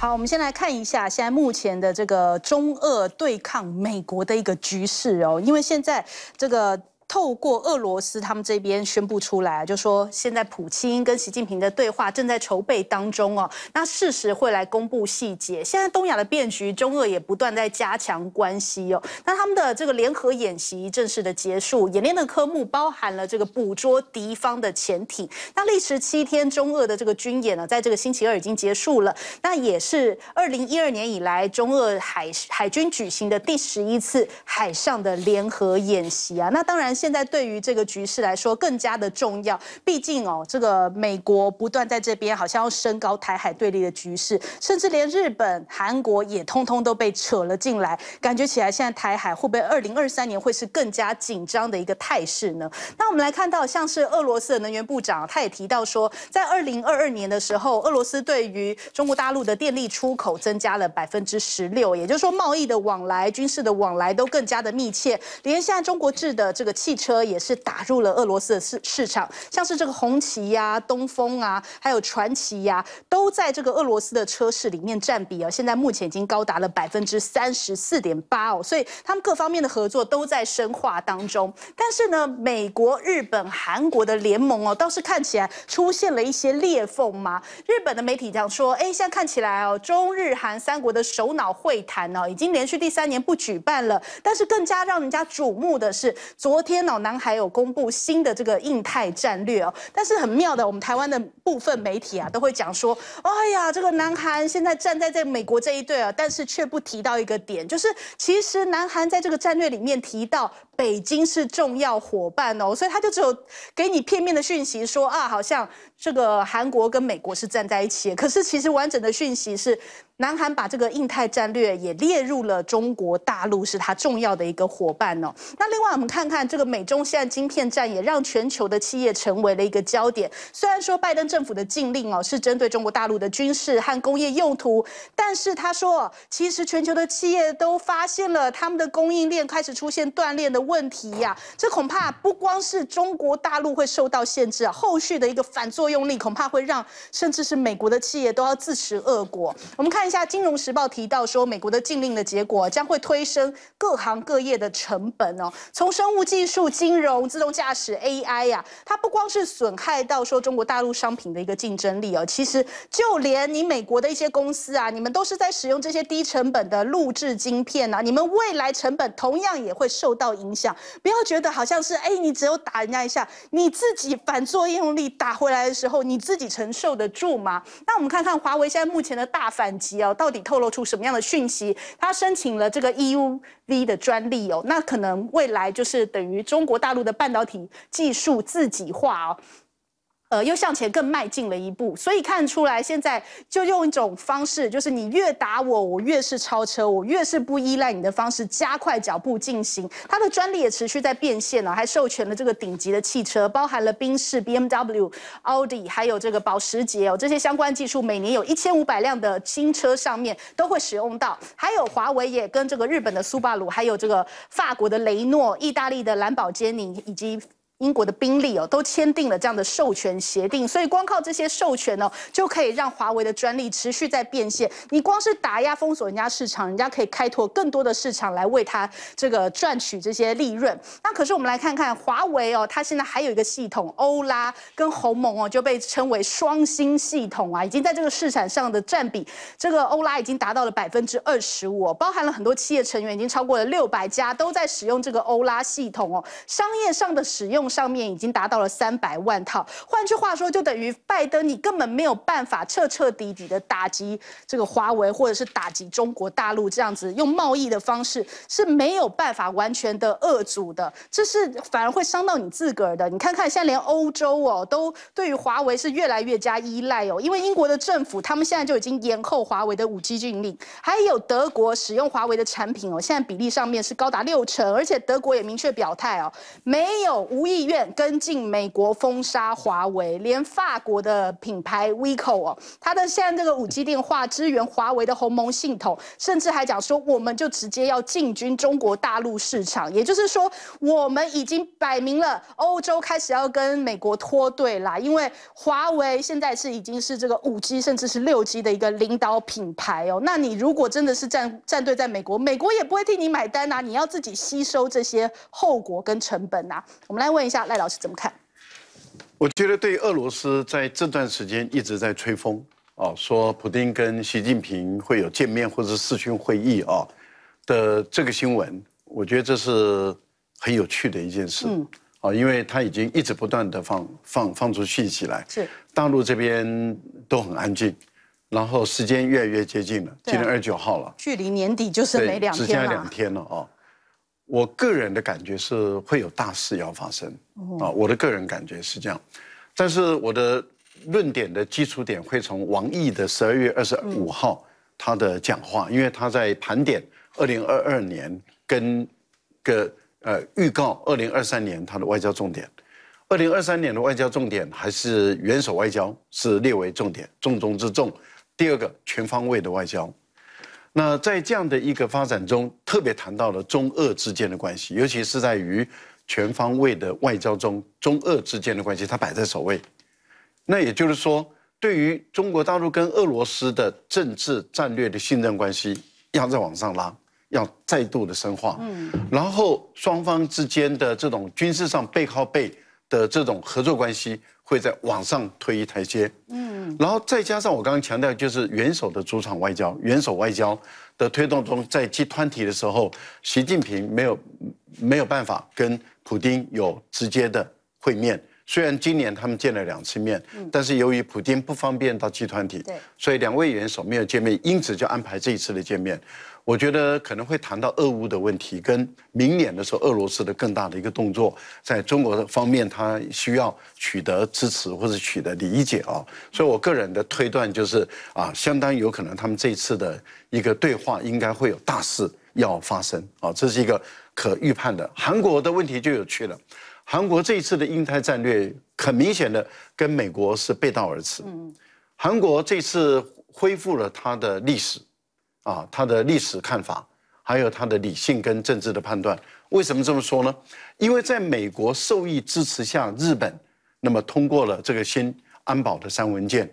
好，我们先来看一下现在目前的这个中俄对抗美国的一个局势哦，因为现在这个。透过俄罗斯他们这边宣布出来，就说现在普京跟习近平的对话正在筹备当中哦，那适时会来公布细节。现在东亚的变局，中俄也不断在加强关系哦。那他们的这个联合演习正式的结束，演练的科目包含了这个捕捉敌方的潜艇。那历时七天，中俄的这个军演呢，在这个星期二已经结束了。那也是二零一二年以来中俄海海军举行的第十一次海上的联合演习啊。那当然。现在对于这个局势来说更加的重要，毕竟哦，这个美国不断在这边好像要升高台海对立的局势，甚至连日本、韩国也通通都被扯了进来，感觉起来现在台海会不会二零二三年会是更加紧张的一个态势呢？那我们来看到像是俄罗斯的能源部长，他也提到说，在二零二二年的时候，俄罗斯对于中国大陆的电力出口增加了百分之十六，也就是说贸易的往来、军事的往来都更加的密切，连现在中国制的这个气。汽车也是打入了俄罗斯的市市场，像是这个红旗呀、东风啊，还有传祺呀，都在这个俄罗斯的车市里面占比哦。现在目前已经高达了百分之三十四点八哦，所以他们各方面的合作都在深化当中。但是呢，美国、日本、韩国的联盟哦，倒是看起来出现了一些裂缝嘛。日本的媒体这样说：哎，现在看起来哦，中日韩三国的首脑会谈呢，已经连续第三年不举办了。但是更加让人家瞩目的是，昨天。老南海有公布新的这个印太战略哦，但是很妙的，我们台湾的部分媒体啊，都会讲说，哎呀，这个南韩现在站在在美国这一队啊，但是却不提到一个点，就是其实南韩在这个战略里面提到北京是重要伙伴哦，所以他就只有给你片面的讯息说啊，好像这个韩国跟美国是站在一起，可是其实完整的讯息是。南韩把这个印太战略也列入了中国大陆是它重要的一个伙伴哦。那另外我们看看这个美中现在晶片战也让全球的企业成为了一个焦点。虽然说拜登政府的禁令哦是针对中国大陆的军事和工业用途，但是他说其实全球的企业都发现了他们的供应链开始出现断裂的问题呀。这恐怕不光是中国大陆会受到限制啊，后续的一个反作用力恐怕会让甚至是美国的企业都要自食恶果。我们看。下《金融时报》提到说，美国的禁令的结果将会推升各行各业的成本哦，从生物技术、金融、自动驾驶、AI 呀，它不光是损害到说中国大陆商品的一个竞争力哦，其实就连你美国的一些公司啊，你们都是在使用这些低成本的录制晶片啊，你们未来成本同样也会受到影响。不要觉得好像是哎，你只有打人家一下，你自己反作用力打回来的时候，你自己承受得住吗？那我们看看华为现在目前的大反击。到底透露出什么样的讯息？他申请了这个 EUV 的专利哦，那可能未来就是等于中国大陆的半导体技术自己化哦。呃，又向前更迈进了一步，所以看出来现在就用一种方式，就是你越打我，我越是超车，我越是不依赖你的方式，加快脚步进行。它的专利也持续在变现了，还授权了这个顶级的汽车，包含了宾士、B M W、奥迪，还有这个保时捷哦，这些相关技术每年有一千五百辆的新车上面都会使用到。还有华为也跟这个日本的苏巴鲁，还有这个法国的雷诺、意大利的兰博基尼以及。英国的兵力哦，都签订了这样的授权协定，所以光靠这些授权哦，就可以让华为的专利持续在变现。你光是打压封锁人家市场，人家可以开拓更多的市场来为他这个赚取这些利润。那可是我们来看看华为哦，它现在还有一个系统，欧拉跟鸿蒙哦，就被称为双星系统啊，已经在这个市场上的占比，这个欧拉已经达到了百分之二十五，包含了很多企业成员，已经超过了六百家都在使用这个欧拉系统哦，商业上的使用。上面已经达到了三百万套，换句话说，就等于拜登你根本没有办法彻彻底底的打击这个华为，或者是打击中国大陆这样子，用贸易的方式是没有办法完全的遏阻的，这是反而会伤到你自个儿的。你看看现在连欧洲哦，都对于华为是越来越加依赖哦，因为英国的政府他们现在就已经延后华为的五 G 禁令，还有德国使用华为的产品哦，现在比例上面是高达六成，而且德国也明确表态哦，没有无意。愿跟进美国封杀华为，连法国的品牌 v i c o 哦，它的现在这个五 G 电话支援华为的鸿蒙系统，甚至还讲说，我们就直接要进军中国大陆市场。也就是说，我们已经摆明了，欧洲开始要跟美国脱队啦。因为华为现在是已经是这个五 G 甚至是六 G 的一个领导品牌哦。那你如果真的是站站队在美国，美国也不会替你买单呐，你要自己吸收这些后果跟成本呐。我们来问。下赖老师怎么看？我觉得对俄罗斯在这段时间一直在吹风啊，说普京跟习近平会有见面或者视讯会议啊的这个新闻，我觉得这是很有趣的一件事啊，因为他已经一直不断的放放放出信息来，是大陆这边都很安静，然后时间越来越接近了，今天二十九号了，距离年底就是没两天了，两天了啊。我个人的感觉是会有大事要发生啊，我的个人感觉是这样，但是我的论点的基础点会从王毅的十二月二十五号他的讲话，因为他在盘点二零二二年跟跟呃预告二零二三年他的外交重点，二零二三年的外交重点还是元首外交是列为重点重中之重，第二个全方位的外交。那在这样的一个发展中，特别谈到了中俄之间的关系，尤其是在于全方位的外交中，中俄之间的关系它摆在首位。那也就是说，对于中国大陆跟俄罗斯的政治战略的信任关系要再往上拉，要再度的深化。嗯，然后双方之间的这种军事上背靠背的这种合作关系。会在往上推一台阶，嗯，然后再加上我刚刚强调，就是元首的主场外交、元首外交的推动中，在集团体的时候，习近平没有没有办法跟普京有直接的会面。虽然今年他们见了两次面，但是由于普京不方便到集团体，所以两位元首没有见面，因此就安排这一次的见面。我觉得可能会谈到俄乌的问题，跟明年的时候俄罗斯的更大的一个动作，在中国方面他需要取得支持或者取得理解啊。所以我个人的推断就是啊，相当有可能他们这一次的一个对话应该会有大事要发生啊，这是一个可预判的。韩国的问题就有趣了。韩国这一次的印太战略，很明显的跟美国是背道而驰。嗯，韩国这次恢复了他的历史，啊，他的历史看法，还有他的理性跟政治的判断。为什么这么说呢？因为在美国受益支持下，日本那么通过了这个新安保的三文件，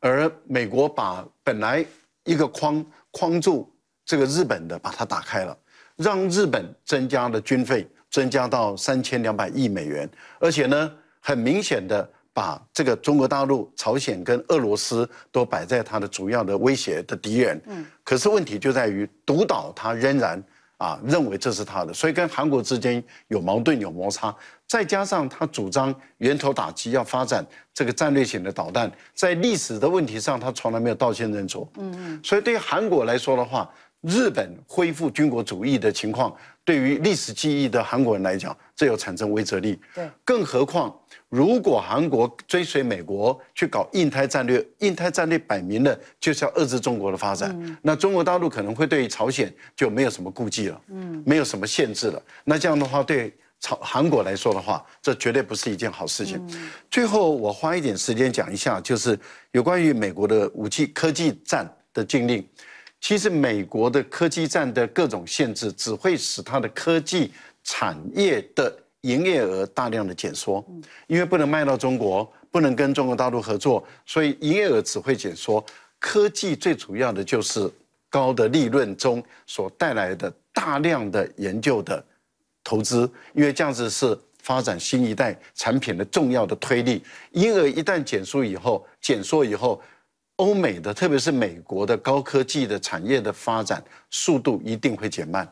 而美国把本来一个框框住这个日本的，把它打开了，让日本增加了军费。增加到三千两百亿美元，而且呢，很明显的把这个中国大陆、朝鲜跟俄罗斯都摆在它的主要的威胁的敌人。嗯，可是问题就在于，独岛它仍然啊认为这是它的，所以跟韩国之间有矛盾有摩擦，再加上它主张源头打击，要发展这个战略性的导弹，在历史的问题上，它从来没有道歉认错。嗯，所以对于韩国来说的话。日本恢复军国主义的情况，对于历史记忆的韩国人来讲，这又产生威慑力。对，更何况如果韩国追随美国去搞印太战略，印太战略摆明了就是要遏制中国的发展。那中国大陆可能会对朝鲜就没有什么顾忌了，嗯，没有什么限制了。那这样的话，对朝韩国来说的话，这绝对不是一件好事情。最后，我花一点时间讲一下，就是有关于美国的武器科技战的禁令。其实美国的科技战的各种限制，只会使它的科技产业的营业额大量的减缩，因为不能卖到中国，不能跟中国大陆合作，所以营业额只会减缩。科技最主要的就是高的利润中所带来的大量的研究的投资，因为这样子是发展新一代产品的重要的推力。因而一旦减缩以后，减缩以后。欧美的，特别是美国的高科技的产业的发展速度一定会减慢，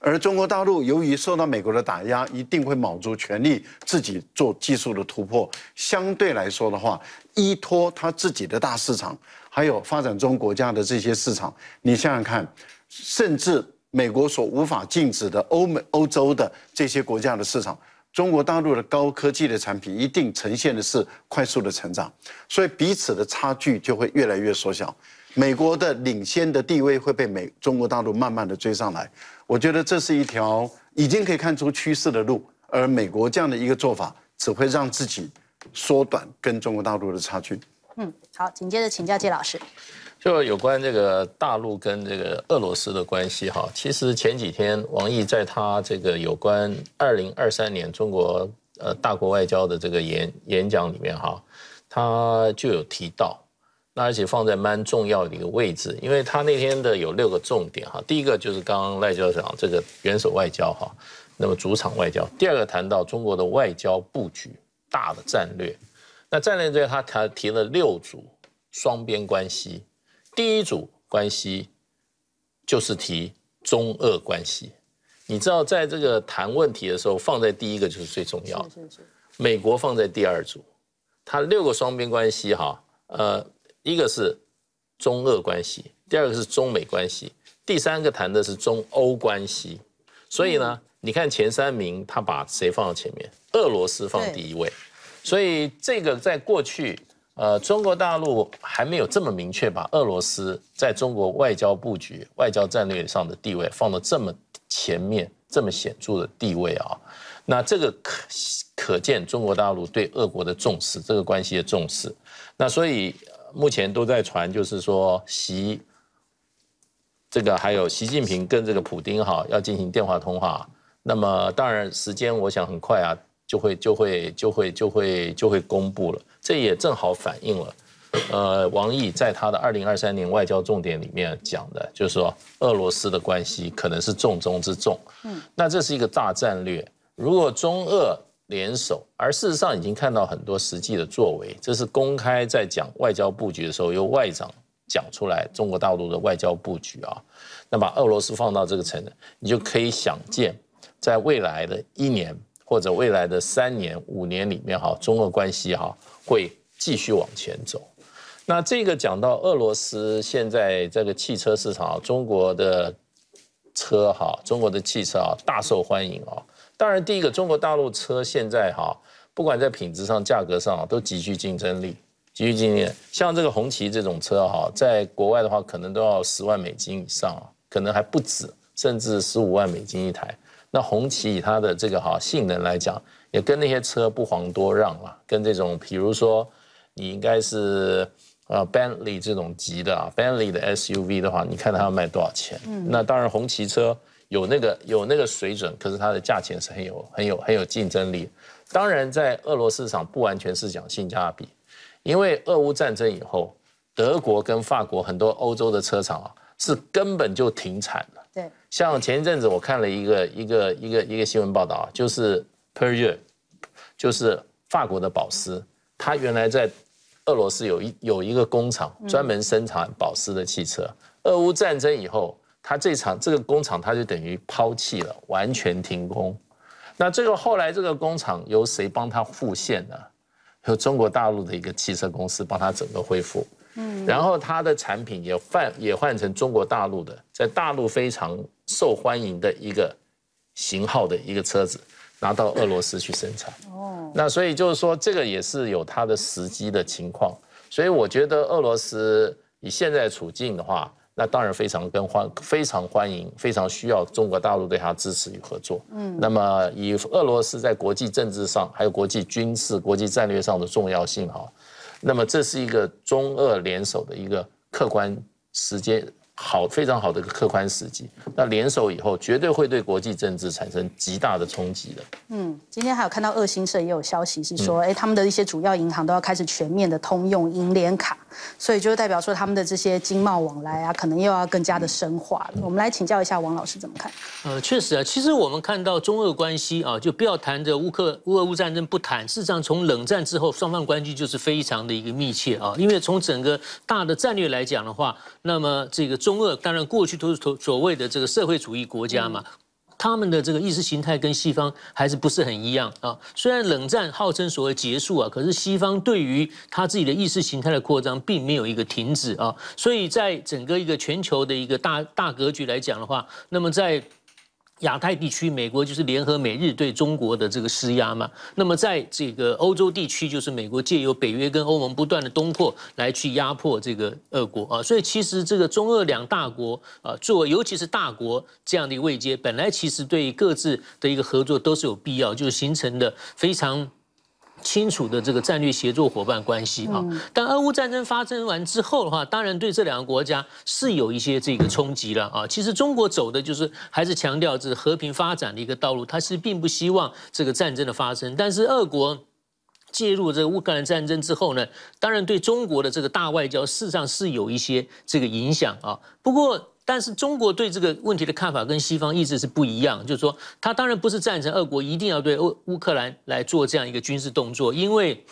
而中国大陆由于受到美国的打压，一定会卯足全力自己做技术的突破。相对来说的话，依托他自己的大市场，还有发展中国家的这些市场，你想想看，甚至美国所无法禁止的欧美、欧洲的这些国家的市场。中国大陆的高科技的产品一定呈现的是快速的成长，所以彼此的差距就会越来越缩小，美国的领先的地位会被美中国大陆慢慢的追上来。我觉得这是一条已经可以看出趋势的路，而美国这样的一个做法只会让自己缩短跟中国大陆的差距。嗯，好，紧接着请教季老师。就有关这个大陆跟这个俄罗斯的关系哈，其实前几天王毅在他这个有关二零二三年中国呃大国外交的这个演演讲里面哈，他就有提到，那而且放在蛮重要的一个位置，因为他那天的有六个重点哈，第一个就是刚刚赖教授讲这个元首外交哈，那么主场外交，第二个谈到中国的外交布局大的战略，那战略对他他提了六组双边关系。第一组关系就是提中俄关系，你知道在这个谈问题的时候，放在第一个就是最重要的。美国放在第二组，它六个双边关系哈，呃，一个是中俄关系，第二个是中美关系，第三个谈的是中欧关系，所以呢，你看前三名他把谁放到前面？俄罗斯放第一位，所以这个在过去。呃，中国大陆还没有这么明确把俄罗斯在中国外交布局、外交战略上的地位放到这么前面、这么显著的地位啊。那这个可可见中国大陆对俄国的重视，这个关系的重视。那所以目前都在传，就是说习这个还有习近平跟这个普京哈要进行电话通话。那么当然时间我想很快啊。就会就会就会就会就会公布了，这也正好反映了，呃，王毅在他的二零二三年外交重点里面讲的，就是说俄罗斯的关系可能是重中之重。嗯，那这是一个大战略。如果中俄联手，而事实上已经看到很多实际的作为，这是公开在讲外交布局的时候，由外长讲出来，中国大陆的外交布局啊，那把俄罗斯放到这个层，你就可以想见，在未来的一年。或者未来的三年、五年里面哈，中俄关系哈会继续往前走。那这个讲到俄罗斯现在这个汽车市场，中国的车哈，中国的汽车啊大受欢迎哦。当然，第一个中国大陆车现在哈，不管在品质上、价格上都极具竞争力，极具竞争力。像这个红旗这种车哈，在国外的话可能都要十万美金以上，可能还不止，甚至十五万美金一台。那红旗以它的这个哈性能来讲，也跟那些车不遑多让了。跟这种比如说你应该是呃 Bentley 这种级的啊，Bentley 的 SUV 的话，你看它要卖多少钱？那当然红旗车有那个有那个水准，可是它的价钱是很有很有很有竞争力。当然在俄罗斯市场不完全是讲性价比，因为俄乌战争以后，德国跟法国很多欧洲的车厂啊是根本就停产了。像前一阵子我看了一个一个一个一个新闻报道就是 Perrier，就是法国的保斯，它原来在俄罗斯有一有一个工厂，专门生产保斯的汽车。俄乌战争以后，它这场这个工厂它就等于抛弃了，完全停工。那最后后来这个工厂由谁帮他复现呢？由中国大陆的一个汽车公司帮他整个恢复。然后它的产品也换也换成中国大陆的，在大陆非常受欢迎的一个型号的一个车子，拿到俄罗斯去生产。哦，那所以就是说，这个也是有它的时机的情况。所以我觉得俄罗斯以现在处境的话，那当然非常跟欢非常欢迎，非常需要中国大陆对它支持与合作。嗯，那么以俄罗斯在国际政治上还有国际军事、国际战略上的重要性啊。那么这是一个中俄联手的一个客观时间，好，非常好的一个客观时机。那联手以后，绝对会对国际政治产生极大的冲击的。嗯，今天还有看到二新社也有消息是说，哎，他们的一些主要银行都要开始全面的通用银联卡。所以就代表说，他们的这些经贸往来啊，可能又要更加的深化了。我们来请教一下王老师怎么看？呃，确实啊，其实我们看到中俄关系啊，就不要谈着乌克乌俄乌战争不谈。事实上，从冷战之后，双方关系就是非常的一个密切啊，因为从整个大的战略来讲的话，那么这个中俄当然过去都是所所谓的这个社会主义国家嘛。他们的这个意识形态跟西方还是不是很一样啊。虽然冷战号称所谓结束啊，可是西方对于他自己的意识形态的扩张并没有一个停止啊。所以在整个一个全球的一个大大格局来讲的话，那么在。亚太地区，美国就是联合美日对中国的这个施压嘛。那么在这个欧洲地区，就是美国借由北约跟欧盟不断的东扩来去压迫这个俄国啊。所以其实这个中俄两大国啊，做尤其是大国这样的一个位接，本来其实对各自的一个合作都是有必要，就是形成的非常。清楚的这个战略协作伙伴关系啊，但俄乌战争发生完之后的话，当然对这两个国家是有一些这个冲击了啊。其实中国走的就是还是强调这和平发展的一个道路，它是并不希望这个战争的发生。但是俄国介入这个乌克兰战争之后呢，当然对中国的这个大外交事实上是有一些这个影响啊。不过。但是中国对这个问题的看法跟西方一直是不一样，就是说，他当然不是赞成俄国一定要对乌乌克兰来做这样一个军事动作，因为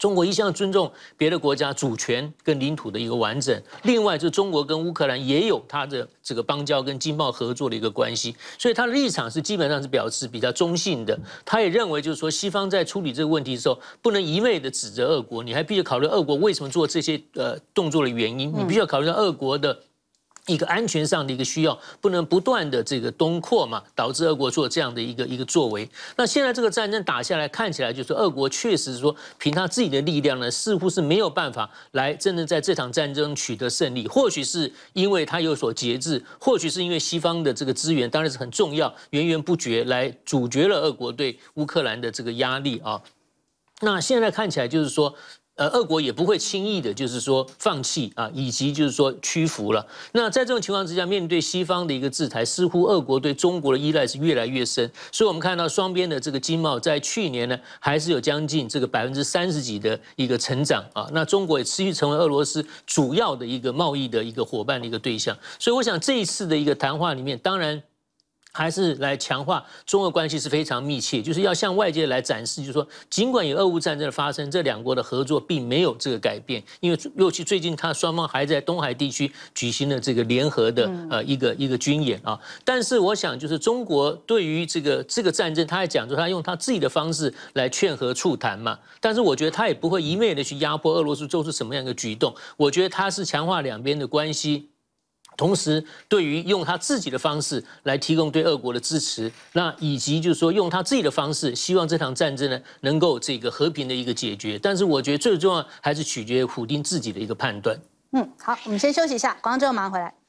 中国一向尊重别的国家主权跟领土的一个完整。另外，就中国跟乌克兰也有它的这个邦交跟经贸合作的一个关系，所以他的立场是基本上是表示比较中性的。他也认为，就是说，西方在处理这个问题的时候，不能一味的指责俄国，你还必须考虑俄国为什么做这些呃动作的原因，你必须要考虑到俄国的。一个安全上的一个需要，不能不断的这个东扩嘛，导致俄国做这样的一个一个作为。那现在这个战争打下来，看起来就是俄国确实说凭他自己的力量呢，似乎是没有办法来真的在这场战争取得胜利。或许是因为他有所节制，或许是因为西方的这个资源当然是很重要，源源不绝来阻绝了俄国对乌克兰的这个压力啊。那现在看起来就是说。呃，俄国也不会轻易的，就是说放弃啊，以及就是说屈服了。那在这种情况之下，面对西方的一个制裁，似乎俄国对中国的依赖是越来越深。所以，我们看到双边的这个经贸在去年呢，还是有将近这个百分之三十几的一个成长啊。那中国也持续成为俄罗斯主要的一个贸易的一个伙伴的一个对象。所以，我想这一次的一个谈话里面，当然。还是来强化中俄关系是非常密切，就是要向外界来展示，就是说，尽管有俄乌战争的发生，这两国的合作并没有这个改变，因为尤其最近他双方还在东海地区举行了这个联合的呃一个一个军演啊。但是我想，就是中国对于这个这个战争，他还讲说他用他自己的方式来劝和促谈嘛。但是我觉得他也不会一昧的去压迫俄罗斯做出什么样的举动，我觉得他是强化两边的关系。同时，对于用他自己的方式来提供对俄国的支持，那以及就是说用他自己的方式，希望这场战争呢能够这个和平的一个解决。但是，我觉得最重要还是取决于普京自己的一个判断。嗯，好，我们先休息一下，广告之后马上回来。